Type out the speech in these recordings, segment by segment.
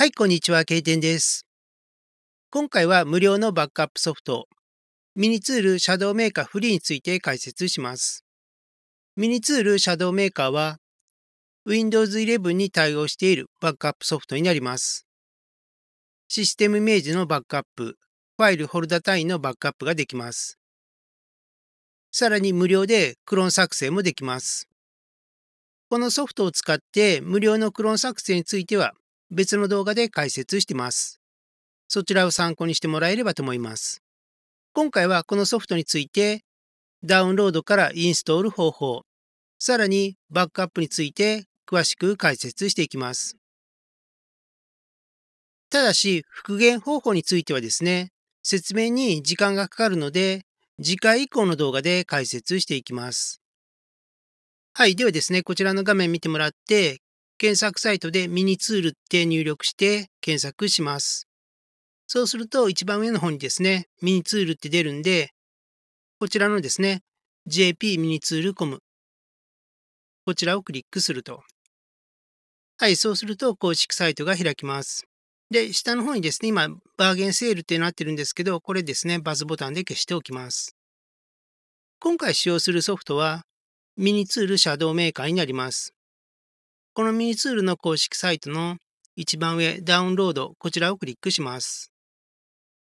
はい、こんにちは、けいてんです。今回は無料のバックアップソフト、ミニツールシャドウメーカーフリーについて解説します。ミニツールシャドウメーカーは、Windows 11に対応しているバックアップソフトになります。システムイメージのバックアップ、ファイルフォルダ単位のバックアップができます。さらに無料でクローン作成もできます。このソフトを使って無料のクローン作成については別の動画で解説してます。そちらを参考にしてもらえればと思います。今回はこのソフトについて、ダウンロードからインストール方法、さらにバックアップについて詳しく解説していきます。ただし、復元方法についてはですね、説明に時間がかかるので、次回以降の動画で解説していきます。はい。ではですね、こちらの画面見てもらって、検索サイトでミニツールって入力して検索します。そうすると一番上の方にですね、ミニツールって出るんで、こちらのですね、JP ミニツールコム。こちらをクリックすると。はい、そうすると公式サイトが開きます。で、下の方にですね、今、バーゲンセールってなってるんですけど、これですね、バズボタンで消しておきます。今回使用するソフトは、ミニツールシャドウメーカーになります。このミニツールの公式サイトの一番上、ダウンロード、こちらをクリックします。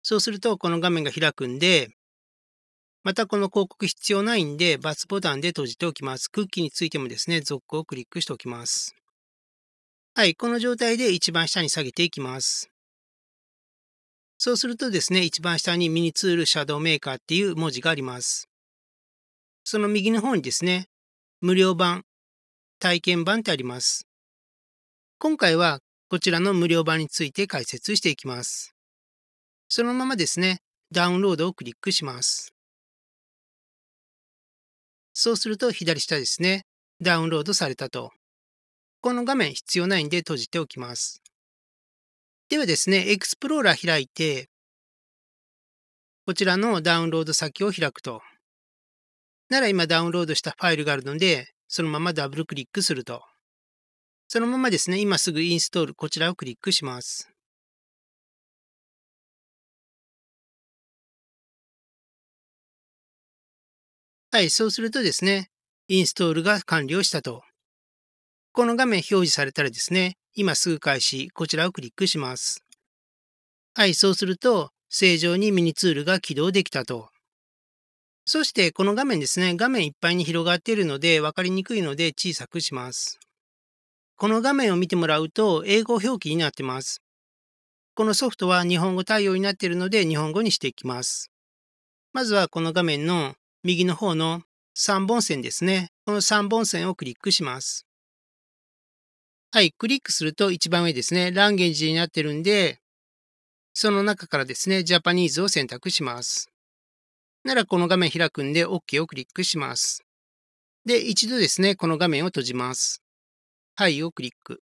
そうすると、この画面が開くんで、またこの広告必要ないんで、バツボタンで閉じておきます。クッキーについてもですね、続行をクリックしておきます。はい、この状態で一番下に下げていきます。そうするとですね、一番下にミニツールシャドウメーカーっていう文字があります。その右の方にですね、無料版体験版ってあります。今回はこちらの無料版について解説していきます。そのままですね、ダウンロードをクリックします。そうすると左下ですね、ダウンロードされたと。この画面必要ないんで閉じておきます。ではですね、エクスプローラー開いて、こちらのダウンロード先を開くと。なら今ダウンロードしたファイルがあるので、そのままダブルクリックすると。そのままですね、今すぐインストール、こちらをクリックします。はい、そうするとですね、インストールが完了したと。この画面表示されたらですね、今すぐ開始、こちらをクリックします。はい、そうすると、正常にミニツールが起動できたと。そしてこの画面ですね、画面いっぱいに広がっているので分かりにくいので小さくします。この画面を見てもらうと英語表記になってます。このソフトは日本語対応になっているので日本語にしていきます。まずはこの画面の右の方の3本線ですね。この3本線をクリックします。はい、クリックすると一番上ですね、ランゲージになってるんで、その中からですね、ジャパニーズを選択します。ならこの画面開くんで OK をクリックします。で、一度ですね、この画面を閉じます。はいをクリック。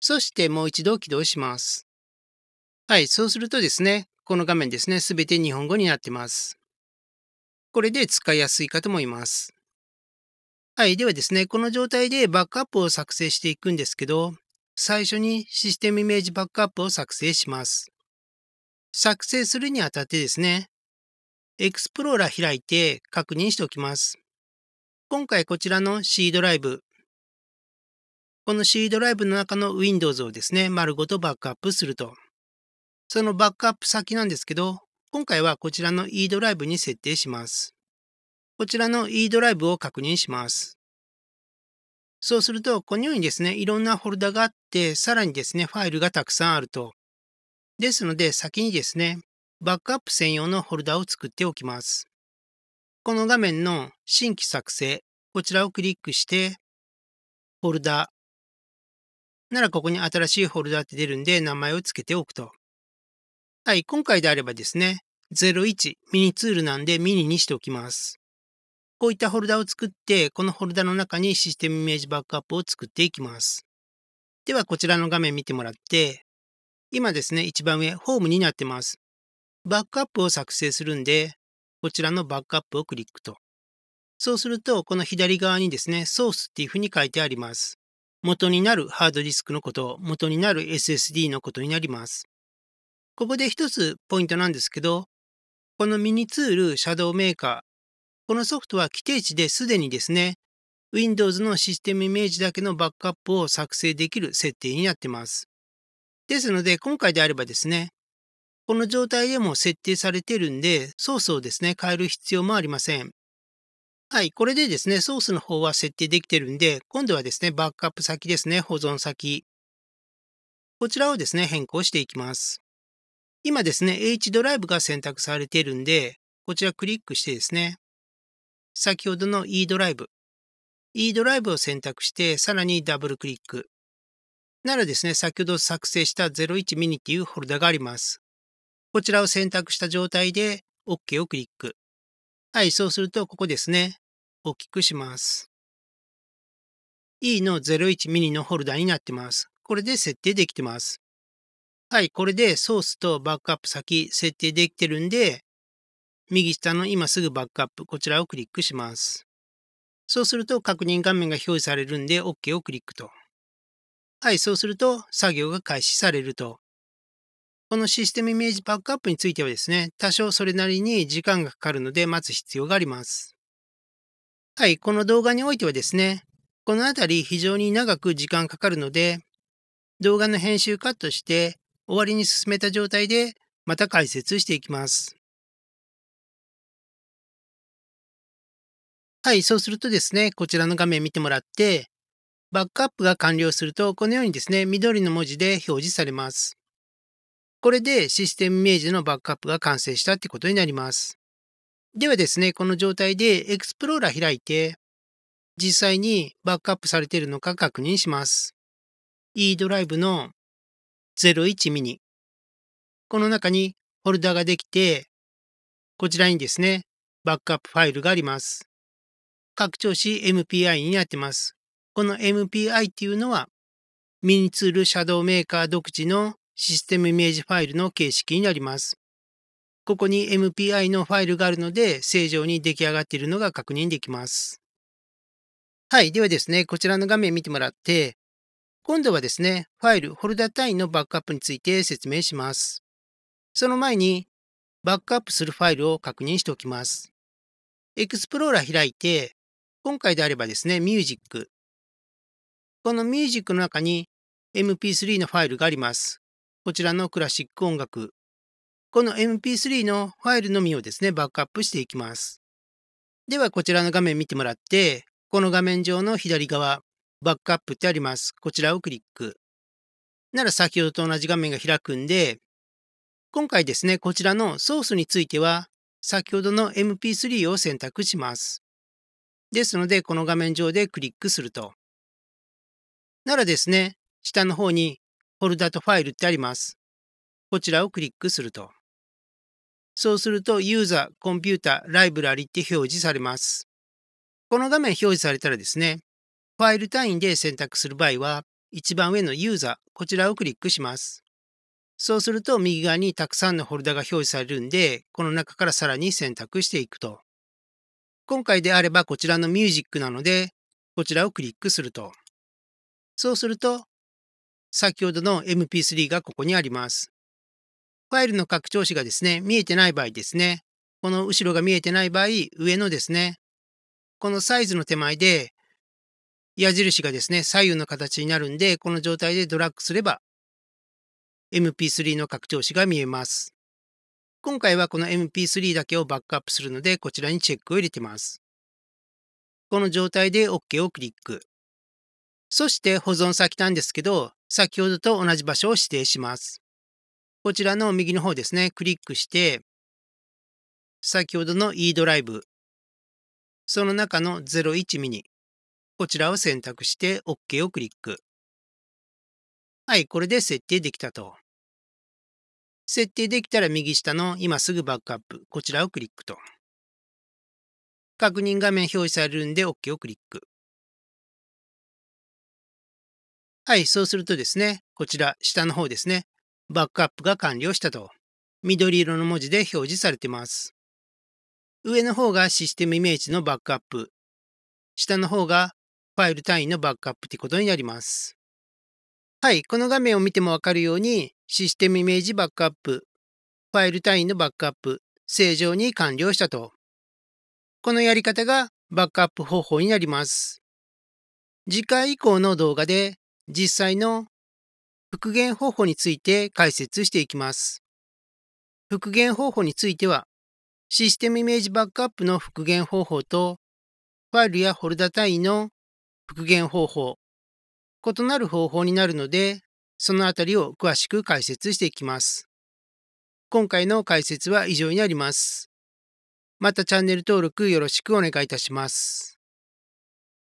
そしてもう一度起動します。はい、そうするとですね、この画面ですね、すべて日本語になってます。これで使いやすいかと思います。はい、ではですね、この状態でバックアップを作成していくんですけど、最初にシステムイメージバックアップを作成します。作成するにあたってですね、エクスプローラ開いて確認しておきます。今回こちらの C ドライブ、この C ドライブの中の Windows をですね、丸ごとバックアップすると。そのバックアップ先なんですけど、今回はこちらの E ドライブに設定します。こちらの E ドライブを確認します。そうすると、このようにですね、いろんなフォルダがあって、さらにですね、ファイルがたくさんあると。ですので、先にですね、バックアップ専用のフォルダを作っておきます。この画面の新規作成、こちらをクリックして、フォルダ。ならここに新しいフォルダって出るんで名前を付けておくと。はい、今回であればですね、01ミニツールなんでミニにしておきます。こういったフォルダを作って、このフォルダの中にシステムイメージバックアップを作っていきます。では、こちらの画面見てもらって、今ですね、一番上、ホームになってます。バックアップを作成するんで、こちらのバックアップをクリックと。そうすると、この左側にですね、ソースっていうふうに書いてあります。元になるハードディスクのこと、元になる SSD のことになります。ここで一つポイントなんですけど、このミニツール、シャドウメーカー、このソフトは規定値ですでにですね、Windows のシステムイメージだけのバックアップを作成できる設定になってます。ですので、今回であればですね、この状態でも設定されてるんで、ソースをですね、変える必要もありません。はい、これでですね、ソースの方は設定できてるんで、今度はですね、バックアップ先ですね、保存先。こちらをですね、変更していきます。今ですね、H ドライブが選択されてるんで、こちらクリックしてですね、先ほどの E ドライブ。E ドライブを選択して、さらにダブルクリック。ならですね、先ほど作成した01ミニっていうフォルダがあります。こちらを選択した状態で OK をクリック。はい、そうするとここですね。大きくします。E の01ミニのホルダーになってます。これで設定できてます。はい、これでソースとバックアップ先設定できてるんで、右下の今すぐバックアップ、こちらをクリックします。そうすると確認画面が表示されるんで OK をクリックと。はい、そうすると作業が開始されると。このシステムイメージバックアップについてはですね、多少それなりに時間がかかるので待つ必要があります。はい、この動画においてはですね、このあたり非常に長く時間かかるので、動画の編集カットして終わりに進めた状態でまた解説していきます。はい、そうするとですね、こちらの画面見てもらって、バックアップが完了すると、このようにですね、緑の文字で表示されます。これでシステムイメージのバックアップが完成したってことになります。ではですね、この状態でエクスプローラー開いて、実際にバックアップされているのか確認します。e ドライブの01ミニ。この中にフォルダができて、こちらにですね、バックアップファイルがあります。拡張子 MPI になってます。この MPI っていうのは、ミニツールシャドウメーカー独自のシステムイメージファイルの形式になります。ここに MPI のファイルがあるので、正常に出来上がっているのが確認できます。はい。ではですね、こちらの画面見てもらって、今度はですね、ファイル、フォルダ単位のバックアップについて説明します。その前に、バックアップするファイルを確認しておきます。エクスプローラー開いて、今回であればですね、ミュージック。このミュージックの中に MP3 のファイルがあります。こちらのクラシック音楽、この MP3 のファイルのみをですね、バックアップしていきます。では、こちらの画面見てもらって、この画面上の左側、バックアップってあります。こちらをクリック。なら先ほどと同じ画面が開くんで、今回ですね、こちらのソースについては、先ほどの MP3 を選択します。ですので、この画面上でクリックすると。ならですね、下の方にフォルダとファイルってあります。こちらをクリックすると。そうすると、ユーザー、コンピュータ、ライブラリって表示されます。この画面表示されたらですね、ファイル単位で選択する場合は、一番上のユーザー、こちらをクリックします。そうすると、右側にたくさんのフォルダが表示されるんで、この中からさらに選択していくと。今回であればこちらのミュージックなので、こちらをクリックすると。そうすると、先ほどの MP3 がここにあります。ファイルの拡張子がですね、見えてない場合ですね、この後ろが見えてない場合、上のですね、このサイズの手前で、矢印がですね、左右の形になるんで、この状態でドラッグすれば、MP3 の拡張子が見えます。今回はこの MP3 だけをバックアップするので、こちらにチェックを入れてます。この状態で OK をクリック。そして保存先なんですけど、先ほどと同じ場所を指定します。こちらの右の方ですね、クリックして、先ほどの E ドライブ、その中の01ミニ、こちらを選択して OK をクリック。はい、これで設定できたと。設定できたら右下の今すぐバックアップ、こちらをクリックと。確認画面表示されるんで OK をクリック。はい、そうするとですね、こちら下の方ですね、バックアップが完了したと、緑色の文字で表示されてます。上の方がシステムイメージのバックアップ、下の方がファイル単位のバックアップということになります。はい、この画面を見てもわかるように、システムイメージバックアップ、ファイル単位のバックアップ、正常に完了したと。このやり方がバックアップ方法になります。次回以降の動画で実際の復元方法について解説していきます。復元方法については、システムイメージバックアップの復元方法と、ファイルやフォルダ単位の復元方法、異なる方法になるので、そのあたりを詳しく解説していきます。今回の解説は以上になります。またチャンネル登録よろしくお願いいたします。